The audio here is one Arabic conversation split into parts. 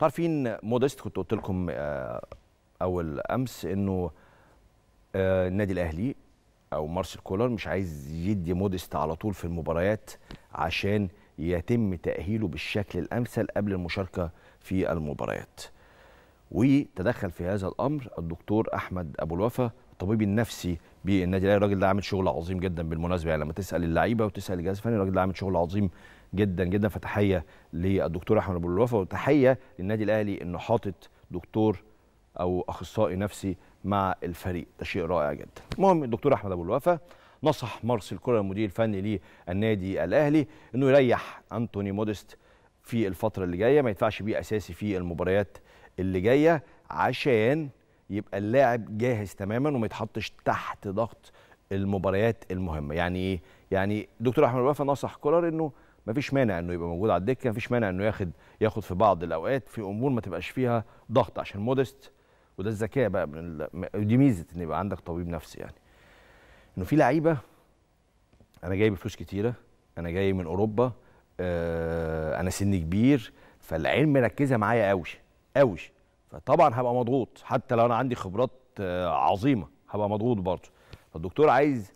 تعرفين موديست كنت قلت لكم آه، اول امس انه آه، النادي الاهلي او مارسيل كولر مش عايز يدي موديست على طول في المباريات عشان يتم تاهيله بالشكل الامثل قبل المشاركه في المباريات وتدخل في هذا الامر الدكتور احمد ابو الوفا الطبيب النفسي بالنادي الاهلي الراجل ده عامل شغل عظيم جدا بالمناسبه يعني لما تسال اللعيبه وتسال الجهاز الفني الراجل ده عامل شغل عظيم جدا جدا فتحيه للدكتور احمد ابو الوفا وتحيه للنادي الاهلي انه حاطط دكتور او اخصائي نفسي مع الفريق ده شيء رائع جدا المهم الدكتور احمد ابو الوفا نصح مارسي الكره المدير الفني للنادي الاهلي انه يريح انتوني موديست في الفتره اللي جايه ما يدفعش بيه اساسي في المباريات اللي جايه عشان يبقى اللاعب جاهز تماما وما يتحطش تحت ضغط المباريات المهمه يعني ايه يعني دكتور احمد الوفا نصح كولر انه ما فيش مانع انه يبقى موجود على الدكه ما فيش مانع انه ياخد ياخد في بعض الاوقات في امور ما تبقاش فيها ضغط عشان مودست وده الذكاء بقى من ال... دي ميزه ان يبقى عندك طبيب نفسي يعني انه في لعيبه انا جاي بفلوس كتيره انا جاي من اوروبا آه انا سني كبير فالعين مركزه معايا قوي قوي فطبعا هبقى مضغوط حتى لو انا عندي خبرات آه، عظيمه هبقى مضغوط برضه فالدكتور عايز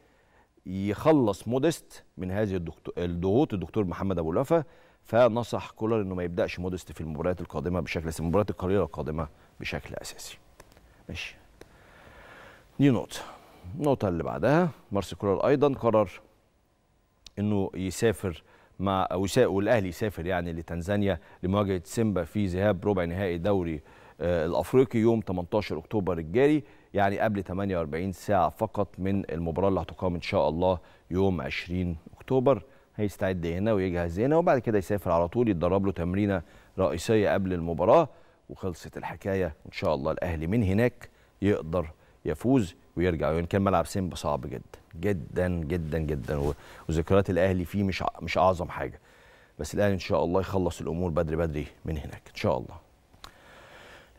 يخلص مودست من هذه الضغوط الدكتور محمد ابو لفه فنصح كولر انه ما يبداش مودست في المباريات القادمه بشكل اساسي المباريات القليله القادمه بشكل اساسي ماشي دي نقطه النقطه اللي بعدها مارسيل كولر ايضا قرر انه يسافر مع والاهلي يسافر يعني لتنزانيا لمواجهه سيمبا في ذهاب ربع نهائي دوري آه، الافريقي يوم 18 اكتوبر الجاري يعني قبل 48 ساعه فقط من المباراه اللي هتقام ان شاء الله يوم 20 اكتوبر هيستعد هنا ويجهز هنا وبعد كده يسافر على طول يتدرب له تمرينه رئيسيه قبل المباراه وخلصت الحكايه ان شاء الله الاهلي من هناك يقدر يفوز ويرجع وان كان ملعب سيمبا صعب جدا جدا جدا جدا وذكريات الاهلي فيه مش مش اعظم حاجه بس الاهلي ان شاء الله يخلص الامور بدري بدري من هناك ان شاء الله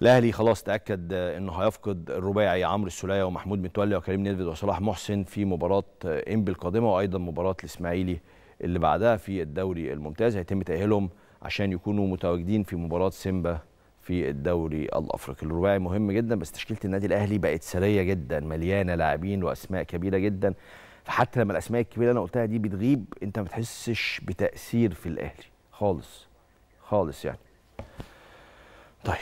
الاهلي خلاص تاكد انه هيفقد الرباعي عمرو السوليه ومحمود متولي وكريم نيدفيد وصلاح محسن في مباراه انبي القادمه وايضا مباراه الاسماعيلي اللي بعدها في الدوري الممتاز هيتم تاهيلهم عشان يكونوا متواجدين في مباراه سيمبا في الدوري الافريقي الرباعي مهم جدا بس تشكيله النادي الاهلي بقت سريه جدا مليانه لاعبين واسماء كبيره جدا فحتى لما الاسماء الكبيره اللي انا قلتها دي بتغيب انت ما بتحسش بتاثير في الاهلي خالص خالص يعني طيب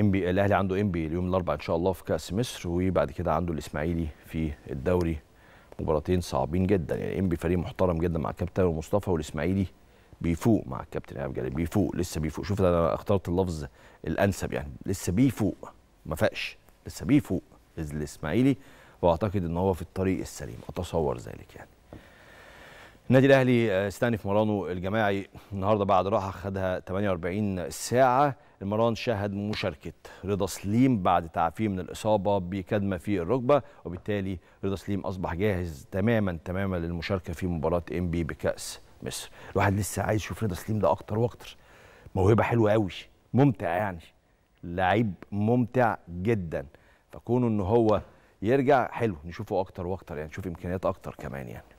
ام بي إيه، الاهلي عنده ام بي إيه اليوم الاربعاء ان شاء الله في كاس مصر وبعد كده عنده الاسماعيلي في الدوري مباراتين صعبين جدا يعني ام بي فريق محترم جدا مع الكابتن مصطفى والاسماعيلي بيفوق مع الكابتن ايهاب جلال بيفوق لسه بيفوق شوف انا اخترت اللفظ الانسب يعني لسه بيفوق ما فاقش لسه بيفوق الاسماعيلي واعتقد ان هو في الطريق السليم اتصور ذلك يعني النادي الاهلي آه، استأنف مرانه الجماعي النهارده بعد راحه خدها 48 ساعه المران شهد مشاركه رضا سليم بعد تعافيه من الاصابه بكدمه في الركبه وبالتالي رضا سليم اصبح جاهز تماما تماما للمشاركه في مباراه ام بي بكاس مصر الواحد لسه عايز يشوف رضا سليم ده اكتر واكتر موهبه حلوه قوي ممتع يعني لعيب ممتع جدا فكونه ان هو يرجع حلو نشوفه اكتر واكتر يعني نشوف امكانيات اكتر كمان يعني